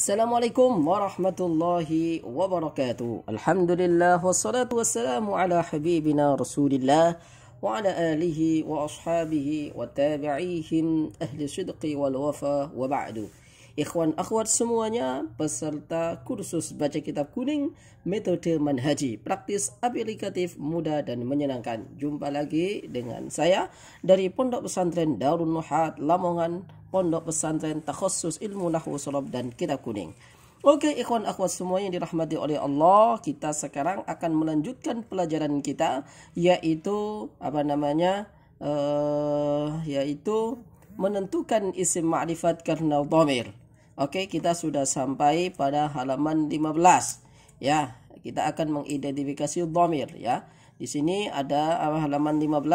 Assalamualaikum warahmatullahi wabarakatuh. Alhamdulillah wassalatu wassalamu ala habibina Rasulillah wa ala alihi wa ashabihi wa tabi'ihim ahli sidqi wal wafa wa ba'du. Ikhwan akhwat semuanya peserta kursus baca kitab kuning metode manhaji praktis aplikatif mudah dan menyenangkan. Jumpa lagi dengan saya dari Pondok Pesantren Darun Nuhat Lamongan Pondok Pesantren Takhusus Ilmu Nahwu Sorob dan Kita Kuning. Oke ikhwan akhwat semuanya yang dirahmati oleh Allah Kita sekarang akan melanjutkan pelajaran kita Yaitu apa namanya uh, Yaitu menentukan isim ma'rifat karena domir Oke kita sudah sampai pada halaman 15 Ya kita akan mengidentifikasi domir ya di sini ada ah, halaman 15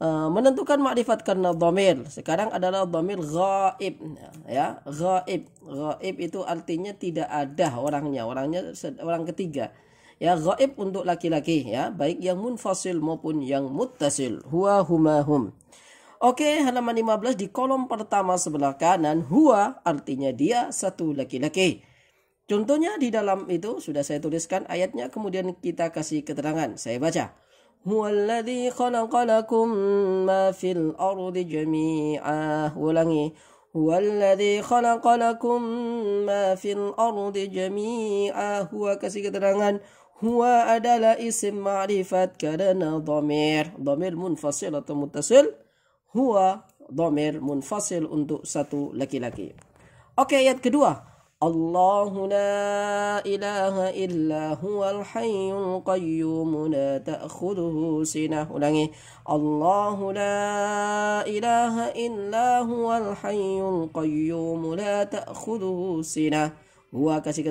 Eh, menentukan makrifat karena domir sekarang adalah domir gaib ya gaib gaib itu artinya tidak ada orangnya orangnya orang ketiga ya gaib untuk laki-laki ya baik yang munfasil maupun yang muttasil huwa huma hum Oke, halaman 15 di kolom pertama sebelah kanan, huwa artinya dia satu laki-laki. Contohnya di dalam itu sudah saya tuliskan ayatnya kemudian kita kasih keterangan. Saya baca. هو الذي خلق لكم ما في الأرض جميعا ولني هو الذي خلق لكم ما في الأرض جميعا هو كسيدرانان هو أدل اسم معرفة كرنا ضمير ضمير منفصل متصل هو ضمير منفصل untuk satu laki-laki. Okay, ayat kedua. الله لا إله إلا هو الحي القيوم لا تأخذه سنة الله لا إله إلا هو الحي القيوم لا تأخذه سنة هو كسي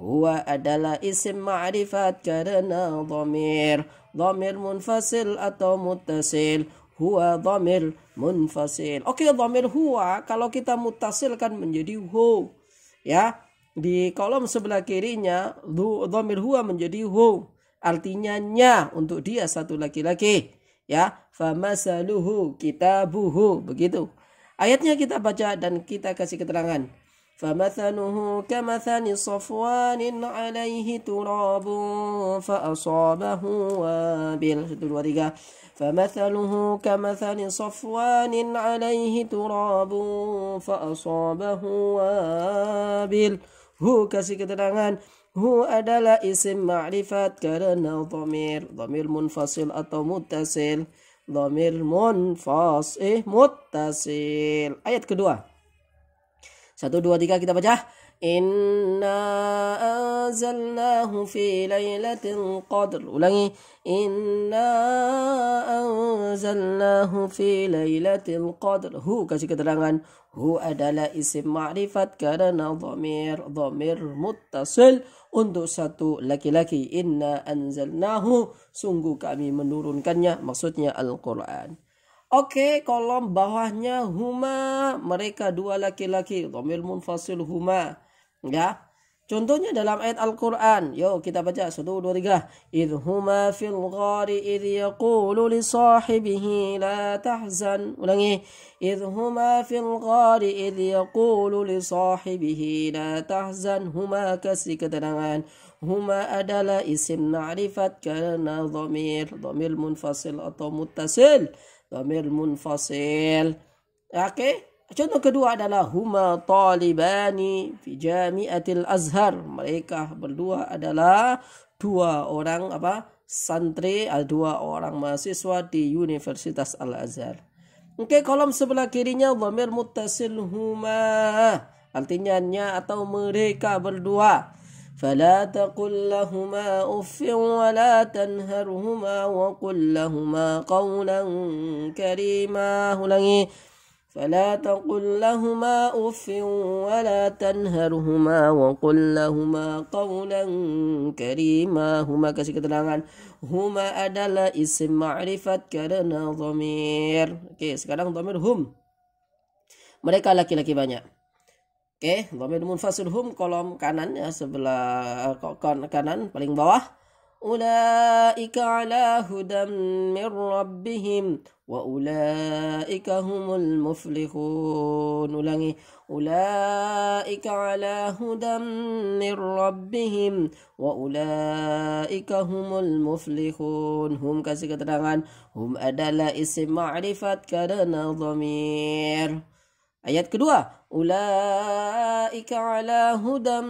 هو أدل اسم معرفة كرنا ضمير ضمير منفصل أو متصل هو ضمير منفصل أوكي ضمير هو كالو كتا متصل كان menjadi هو ya di kolom sebelah kirinya dhamir huwa menjadi hu artinya nya untuk dia satu laki-laki ya famasaluhu kitabuhu begitu ayatnya kita baca dan kita kasih keterangan فمثله كمثل صفوان عليه تراب فأصابه وابل فمثله كمثل صفوان عليه تراب فأصابه وابل هو كسي هو أدل اسم معرفة كرن ضمير ضمير منفصل أو متصل ضمير منفصل متصل آية كدوة Satu, dua, tiga kita baca. Inna azalnahu fi laylatin qadr. Ulangi. Inna azalnahu fi laylatin qadr. Hu kasih keterangan. Hu adalah isim ma'rifat karena dhamir. Dhamir mutasil untuk satu laki-laki. Inna anzalnahu. Sungguh kami menurunkannya. Maksudnya Al-Quran. Oke, okay, kolom bawahnya huma, mereka dua laki-laki, dhamir munfasil huma. Ya. Contohnya dalam ayat Al-Qur'an. Yo, kita baca Satu, dua, tiga. Idh huma fil ghari idh yaqulu li sahibihi la tahzan. Ulangi. Idh huma fil ghari idh yaqulu li sahibihi la tahzan. Huma kasih keterangan huma adalah isim na'rifat karena dhamir dhamir munfasil atau muttasil dhamir munfasil oke contoh kedua adalah huma talibani fi jami'atil azhar mereka berdua adalah dua orang apa santri eh, dua orang mahasiswa di Universitas Al Azhar Oke, kolom sebelah kirinya dhamir muttasil huma artinya nya atau mereka berdua فلا تقل لهما اف ولا تنهرهما وقل لهما قولا كريما فلا تقل لهما اف ولا تنهرهما وقل لهما قولا كريما هما كسي كتلانغان هما ادل اسم معرفة كرنا ضمير اوكي okay, sekarang ضمير هم mereka laki-laki banyak Oke, dhamir munfasil hum kolom kanan ya sebelah kanan paling bawah. Ulaika ala hudam min rabbihim wa ulaika humul muflihun. Ulangi. Ulaika ala hudam min rabbihim wa ulaika humul muflihun. Hum kasih keterangan. Hum adalah isim ma'rifat karena dhamir. Ayat kedua, ulaika ala hudam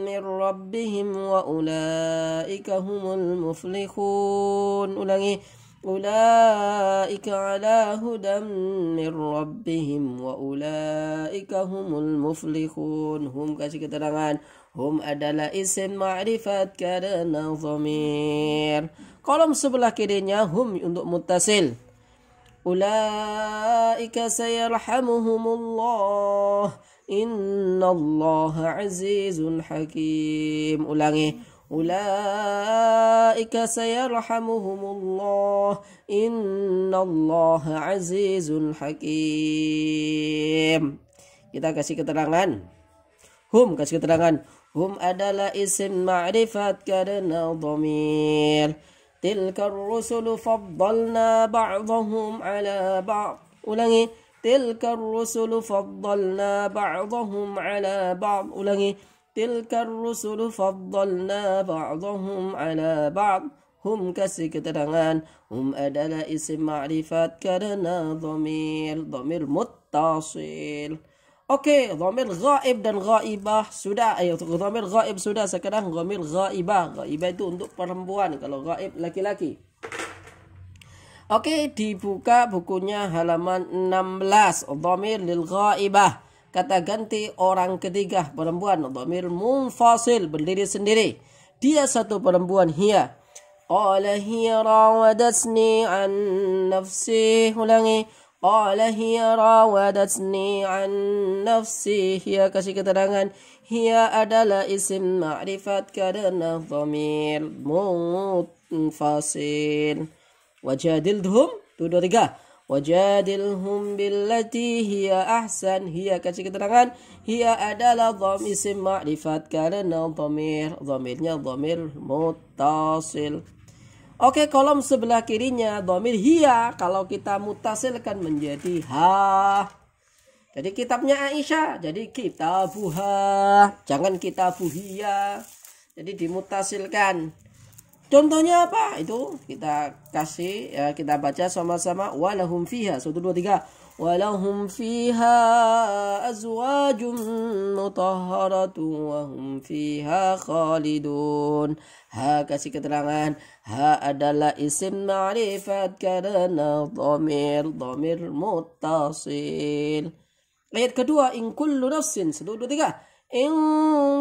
mir rabbihim wa ulaika humul muflihun. Ulangi. Ulaika ala hudam mir rabbihim wa ulaika humul muflihun. Hum kasih keterangan. Hum adalah isim ma'rifat karena zamir. Kolom sebelah kirinya hum untuk mutasil. أولئك سيرحمهم الله إن الله عزيز حكيم أولئك أولئك سيرحمهم الله إن الله عزيز حكيم kita kasih keterangan hum kasih keterangan hum adalah isim ma'rifat karena domir تلك الرسل فضلنا بعضهم على بعض ulangi تلك الرسل فضلنا بعضهم على بعض ulangi تلك الرسل فضلنا بعضهم على بعض هم كسكترغان هم hum اسم معرفات ma'rifat ضمير ضمير dhamir Oke, dhamir gaib dan gaibah sudah. Eh, dhamir gaib sudah. Sekarang dhamir gaibah. Gaibah itu untuk perempuan. Kalau gaib laki-laki. Oke, dibuka bukunya halaman 16. Dhamir lil gaibah. Kata ganti orang ketiga perempuan. Dhamir munfasil. Berdiri sendiri. Dia satu perempuan. Hia. Qala hiya rawadasni an nafsi. Ulangi. قال هي راودتني An nafsi Hia kasih keterangan Hia adalah isim ma'rifat karena dhamir munfasil Wajadilhum Tuh dua tiga Wajadilhum billati hiya ahsan Hia kasih keterangan Hia adalah dham isim ma'rifat karena dhamir Dhamirnya dhamir mutasil Oke, kolom sebelah kirinya domir hia kalau kita mutasilkan menjadi ha. Jadi kitabnya Aisyah, jadi kitabuha, jangan kita kitabuhiya. Jadi dimutasilkan. Contohnya apa? Itu kita kasih ya, kita baca sama-sama walahum fiha. Satu dua tiga. Walahum fiha azwajum mutahharatu wa hum fiha khalidun. Ha kasih keterangan. Ha adalah isim ma'rifat karena dhamir dhamir muttasil. Ayat kedua in kullu nafsin. Satu dua tiga. إن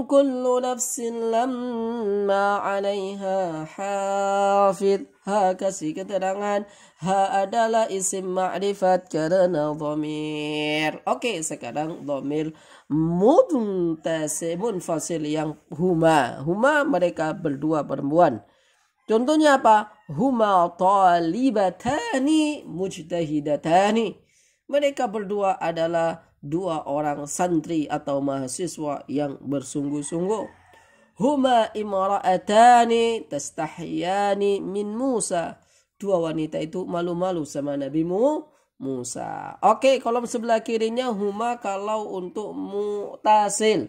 كل نفس لما عليها حافظ ha kasih keterangan ha adalah isim ma'rifat karena dhamir oke okay, sekarang dhamir muntasi fasil yang huma huma mereka berdua perempuan contohnya apa huma talibatani mujtahidatani mereka berdua adalah dua orang santri atau mahasiswa yang bersungguh-sungguh. Huma imra'atani tastahiyani min Musa. Dua wanita itu malu-malu sama Nabi Mu, Musa. Oke, kolom sebelah kirinya huma kalau untuk mutasil.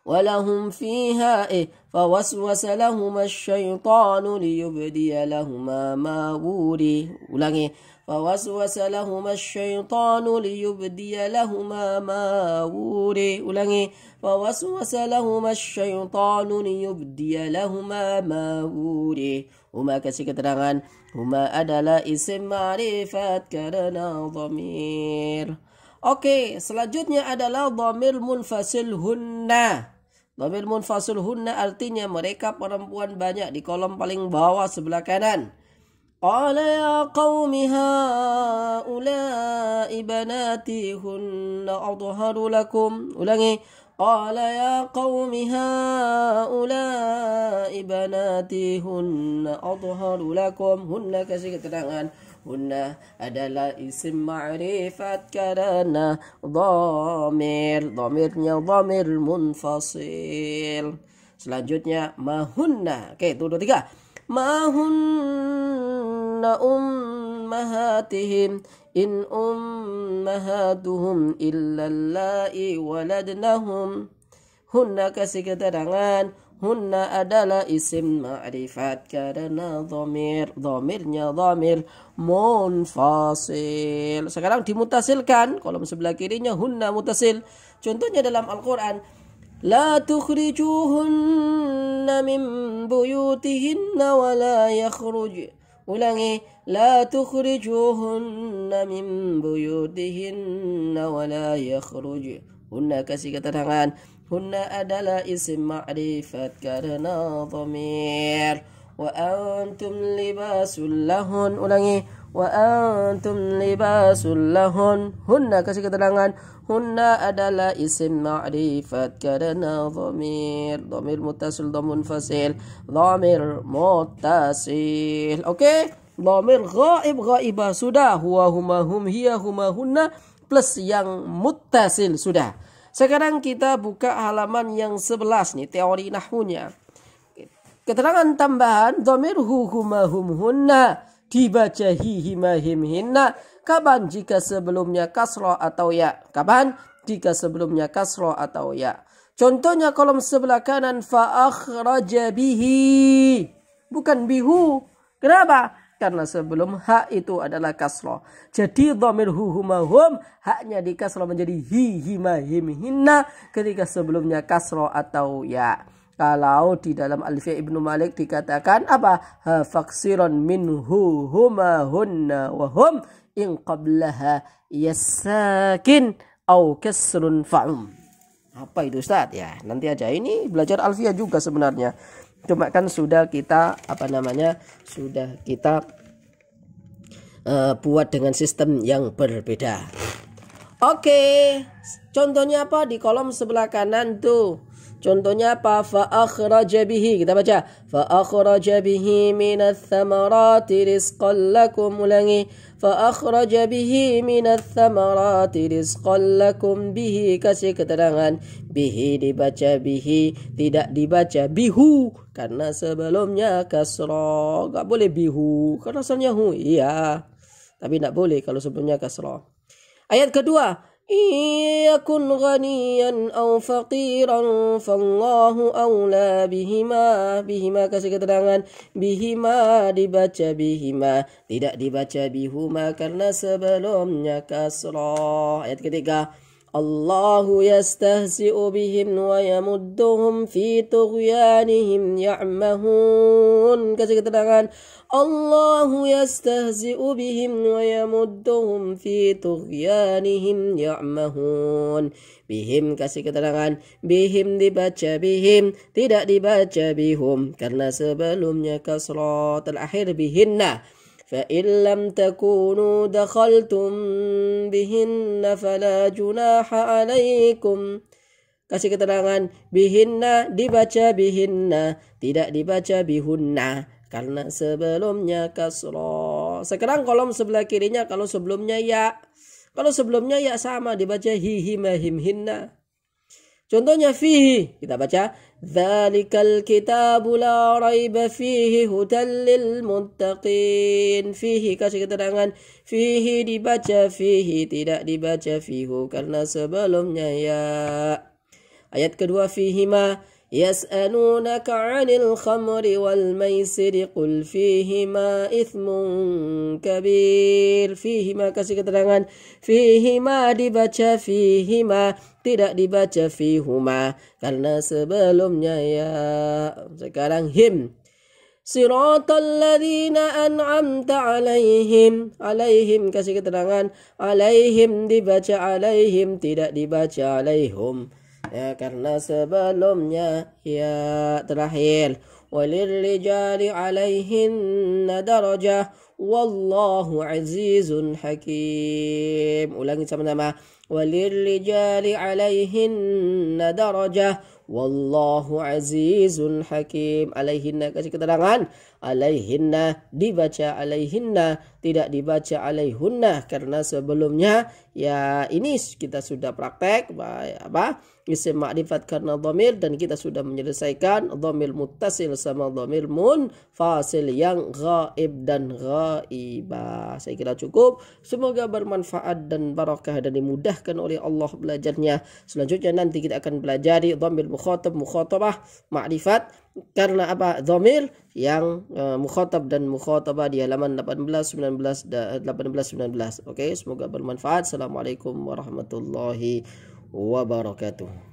Walahum fiha eh, fawaswasa lahumasyaitanu liyubdiya lahumama wuri. ulangi فوسوس لهما الشيطان ليبدي لهما ما وري ulangi فوسوس لهما الشيطان ليبدي لهما ما وري وما كسي keterangan وما adalah isim ma'rifat karena dhamir Oke, selanjutnya adalah dhamir munfasil hunna Dhamir munfasil hunna artinya mereka perempuan banyak di kolom paling bawah sebelah kanan قال يا قوم هؤلاء بناتي هن أطهر لكم ulangi قال يا قوم هؤلاء بناتي هن أطهر لكم هن kasih ketenangan. hunna adalah isim ma'rifat karena dhamir dhamirnya dhamir munfasil selanjutnya mahunna oke itu dua tiga mahunna أمهاتهم إن أمهاتهم إلا اللائي ولدنهم هن كسك ترانgan hunna adalah isim karena ضمير dhamirnya ضمير منفصل sekarang dimutasilkan kolom sebelah kirinya hunna mutasil contohnya dalam Al-Qur'an la tukhrijuhunna min بيوتهن ولا la ولغي لا تخرجوهن من بيوتهن ولا يخرجهن kasih keterangan hunna adalah isim ma'rifat karena dhamir wa antum libasul lahun ulangi wa antum libasul lahun hunna kasih keterangan hunna adalah isim ma'rifat karena dhamir dhamir mutasil dhamun fasil dhamir mutasil oke okay? dhamir ghaib ghaibah sudah huwa huma hum hiya huma hunna plus yang mutasil sudah sekarang kita buka halaman yang 11 nih teori nahunya. keterangan tambahan dhamir hu huma hum hunna dibajahihi himhinna kaban jika sebelumnya kasroh atau ya kaban jika sebelumnya kasroh atau ya contohnya kolom sebelah kanan fa akhraja bihi bukan bihu kenapa karena sebelum hak itu adalah kasroh. Jadi domir hu haknya di kasroh menjadi hi ketika sebelumnya kasroh atau ya. Kalau di dalam Alfiya Ibnu Malik dikatakan apa? Faksiron minhu huma hunna wahum in qablaha yasakin au kasrun fa'um. Apa itu Ustaz? Ya, nanti aja ini belajar alfiah juga sebenarnya. Cuma kan sudah kita apa namanya? Sudah kita uh, buat dengan sistem yang berbeda. Oke, contohnya apa di kolom sebelah kanan tuh? Contohnya apa? Fa'akhraj bihi. Kita baca. Fa'akhraj bihi minas thamarati rizqan lakum. Ulangi. Fa'akhraj bihi minas thamarati rizqan lakum. Bihi. Kasih keterangan. Bihi dibaca bihi. Tidak dibaca bihu. Karena sebelumnya kasrah. Tak boleh bihu. Karena asalnya hu. Iya. Tapi tak boleh kalau sebelumnya kasrah. Ayat kedua. إن يكن غنيا أو فقيرا فالله أولى بهما بهما kasih keterangan bihima dibaca bihima tidak dibaca bihuma karena sebelumnya kasroh ayat ketiga الله يستهزئ بهم ويمدهم في طغيانهم يعمهون الله يستهزئ بهم ويمدهم في طغيانهم يعمهون بهم كسي كتنغان بهم دبتش بهم تدأ دبتش بهم كرنا سبلهم يكسرات الأخير بهنّا فإن لم تكونوا دخلتم بهن فلا جناح عليكم kasih keterangan bihinna dibaca bihinna tidak dibaca bihunna karena sebelumnya kasro sekarang kolom sebelah kirinya kalau sebelumnya ya kalau sebelumnya ya sama dibaca hihi mahim hinna Contohnya fihi kita baca dzalikal kitabu la raiba fihi hudal lil muttaqin fihi kasih keterangan fihi dibaca fihi tidak dibaca fihu karena sebelumnya ya ayat kedua fihi ma يسألونك عن الخمر والميسر قل فيهما إثم كبير فيهما kasih keterangan فيهما dibaca فيهما tidak dibaca فيهما karena sebelumnya ya sekarang him صراط الذين أنعمت alaihim alaihim kasih keterangan alaihim dibaca alaihim tidak dibaca alaihum ya karena sebelumnya ya terakhir وللرجال عليهن درجة والله عزيز حكيم ulangi sama-sama وللرجال عليهن درجة والله عزيز حكيم عليهن kasih keterangan عليهن dibaca عليهن Tidak dibaca عليهن Karena sebelumnya Ya ini kita sudah praktek apa Isim ma'rifat karena domir Dan kita sudah menyelesaikan domil mutasil sama domil mun Fasil yang gaib dan gaibah Saya kira cukup Semoga bermanfaat dan barokah Dan dimudah dimudahkan oleh Allah belajarnya. Selanjutnya nanti kita akan belajar dhamir mukhatab, mukhatabah, ma'rifat karena apa? Dhamir yang uh, mukhatab dan mukhatabah di halaman 18 19 18 19. Oke, okay, semoga bermanfaat. Assalamualaikum warahmatullahi wabarakatuh.